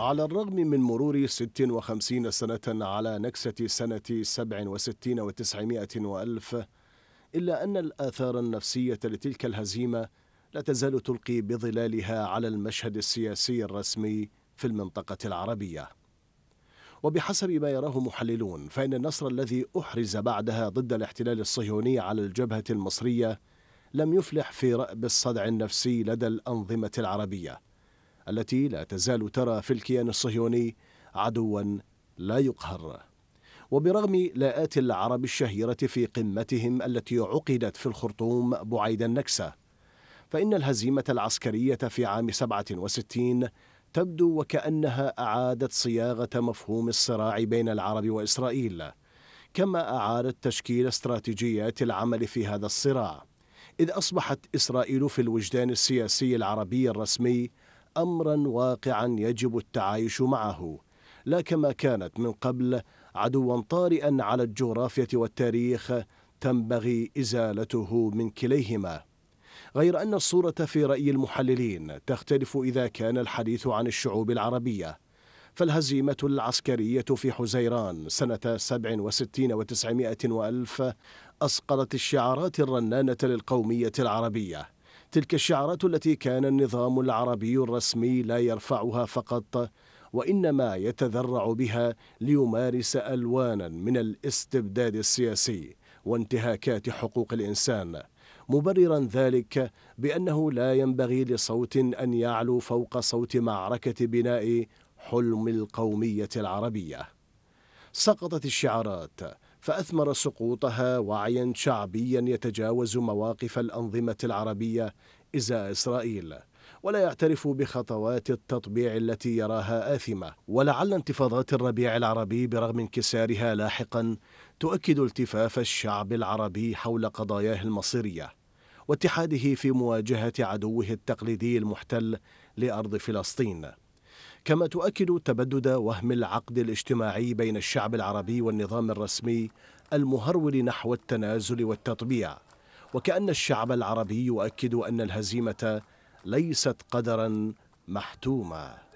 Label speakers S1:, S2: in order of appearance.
S1: على الرغم من مرور 56 سنة على نكسة سنة 67 و900 وألف إلا أن الآثار النفسية لتلك الهزيمة لا تزال تلقي بظلالها على المشهد السياسي الرسمي في المنطقة العربية وبحسب ما يراه محللون فإن النصر الذي أحرز بعدها ضد الاحتلال الصهيوني على الجبهة المصرية لم يفلح في رأب الصدع النفسي لدى الأنظمة العربية التي لا تزال ترى في الكيان الصهيوني عدوا لا يقهر وبرغم لاءات العرب الشهيرة في قمتهم التي عقدت في الخرطوم بعيد النكسة فإن الهزيمة العسكرية في عام 67 تبدو وكأنها أعادت صياغة مفهوم الصراع بين العرب وإسرائيل كما أعادت تشكيل استراتيجيات العمل في هذا الصراع إذ أصبحت إسرائيل في الوجدان السياسي العربي الرسمي امرا واقعا يجب التعايش معه لا كما كانت من قبل عدوا طارئا على الجغرافيا والتاريخ تنبغي ازالته من كليهما غير ان الصوره في راي المحللين تختلف اذا كان الحديث عن الشعوب العربيه فالهزيمة العسكرية في حزيران سنة 67 وتسعمائة وألف أسقطت الشعارات الرنانة للقومية العربية تلك الشعارات التي كان النظام العربي الرسمي لا يرفعها فقط وانما يتذرع بها ليمارس الوانا من الاستبداد السياسي وانتهاكات حقوق الانسان مبررا ذلك بانه لا ينبغي لصوت ان يعلو فوق صوت معركه بناء حلم القوميه العربيه سقطت الشعارات فأثمر سقوطها وعيا شعبيا يتجاوز مواقف الأنظمة العربية إزاء إسرائيل ولا يعترف بخطوات التطبيع التي يراها آثمة ولعل انتفاضات الربيع العربي برغم انكسارها لاحقا تؤكد التفاف الشعب العربي حول قضاياه المصيرية واتحاده في مواجهة عدوه التقليدي المحتل لأرض فلسطين كما تؤكد تبدد وهم العقد الاجتماعي بين الشعب العربي والنظام الرسمي المهرول نحو التنازل والتطبيع وكأن الشعب العربي يؤكد أن الهزيمة ليست قدرا محتوما